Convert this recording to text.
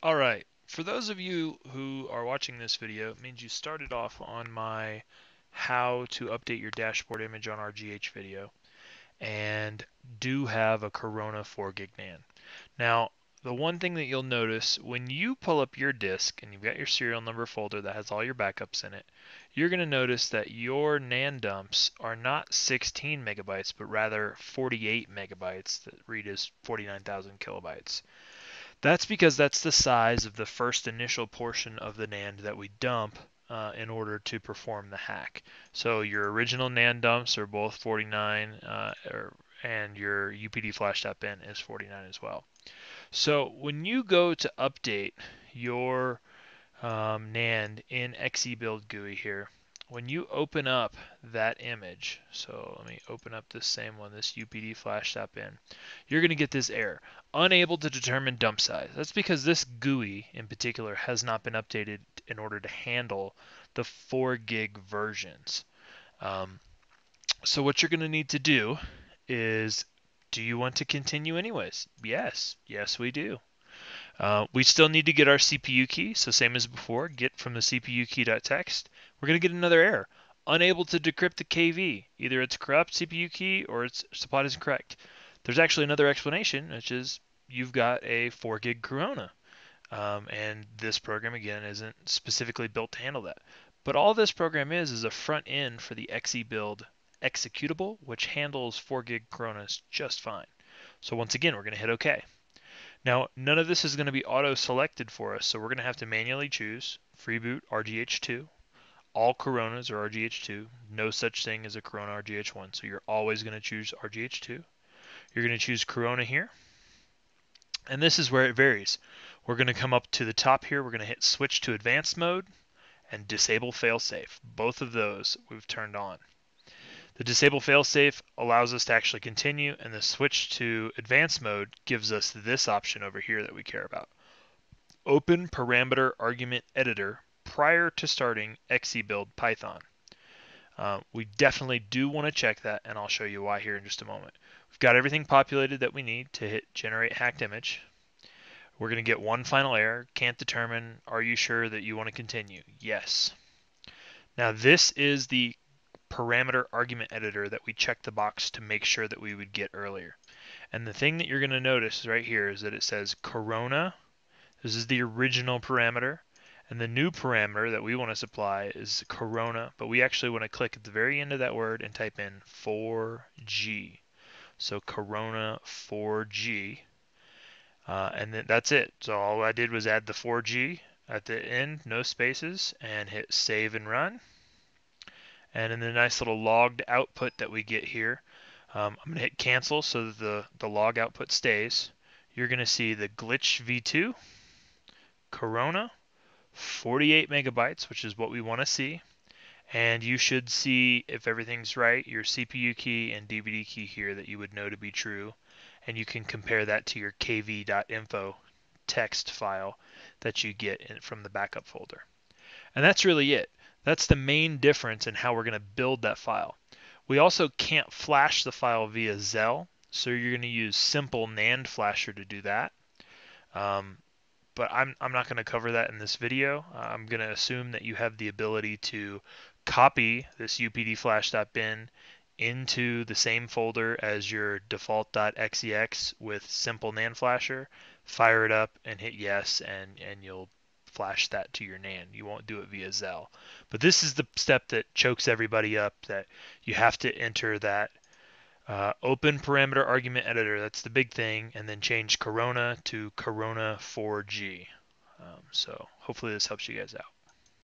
Alright, for those of you who are watching this video, it means you started off on my how to update your dashboard image on RGH video and do have a Corona 4 gig NAN. Now, the one thing that you'll notice when you pull up your disk and you've got your serial number folder that has all your backups in it, you're going to notice that your NAN dumps are not 16 megabytes, but rather 48 megabytes that read as 49,000 kilobytes. That's because that's the size of the first initial portion of the NAND that we dump uh, in order to perform the hack. So your original NAND dumps are both 49 uh, or, and your UPD flash up in is 49 as well. So when you go to update your um, NAND in XE build GUI here, when you open up that image, so let me open up this same one, this UPD flash stop in, you're going to get this error, unable to determine dump size. That's because this GUI in particular has not been updated in order to handle the 4 gig versions. Um, so what you're going to need to do is, do you want to continue anyways? Yes, yes we do. Uh, we still need to get our CPU key, so same as before, get from the CPU key.txt. We're going to get another error, unable to decrypt the KV. Either it's corrupt CPU key or its supply is incorrect. correct. There's actually another explanation, which is you've got a 4 gig Corona. Um, and this program, again, isn't specifically built to handle that. But all this program is is a front end for the XE build executable, which handles 4 gig Coronas just fine. So once again, we're going to hit OK. Now, none of this is going to be auto-selected for us, so we're going to have to manually choose Freeboot RGH2. All Coronas are RGH2. No such thing as a Corona RGH1, so you're always going to choose RGH2. You're going to choose Corona here, and this is where it varies. We're going to come up to the top here. We're going to hit Switch to Advanced Mode and Disable Failsafe. Both of those we've turned on. The disable failsafe allows us to actually continue, and the switch to advanced mode gives us this option over here that we care about. Open parameter argument editor prior to starting xe-build Python. Uh, we definitely do want to check that, and I'll show you why here in just a moment. We've got everything populated that we need to hit generate hacked image. We're going to get one final error, can't determine, are you sure that you want to continue? Yes. Now this is the parameter argument editor that we checked the box to make sure that we would get earlier. And the thing that you're going to notice right here is that it says corona. This is the original parameter. And the new parameter that we want to supply is corona, but we actually want to click at the very end of that word and type in 4G. So corona 4G. Uh, and then that's it. So all I did was add the 4G at the end, no spaces, and hit save and run. And in the nice little logged output that we get here, um, I'm going to hit cancel so that the, the log output stays. You're going to see the glitch v2, corona, 48 megabytes, which is what we want to see. And you should see, if everything's right, your CPU key and DVD key here that you would know to be true. And you can compare that to your kv.info text file that you get in, from the backup folder. And that's really it. That's the main difference in how we're going to build that file. We also can't flash the file via Zelle, so you're going to use simple NAND flasher to do that. Um, but I'm, I'm not going to cover that in this video. I'm going to assume that you have the ability to copy this updflash.bin into the same folder as your default.xex with simple NAND flasher, fire it up and hit yes, and, and you'll flash that to your NAND. You won't do it via Zelle. But this is the step that chokes everybody up that you have to enter that uh, open parameter argument editor. That's the big thing. And then change Corona to Corona 4G. Um, so hopefully this helps you guys out.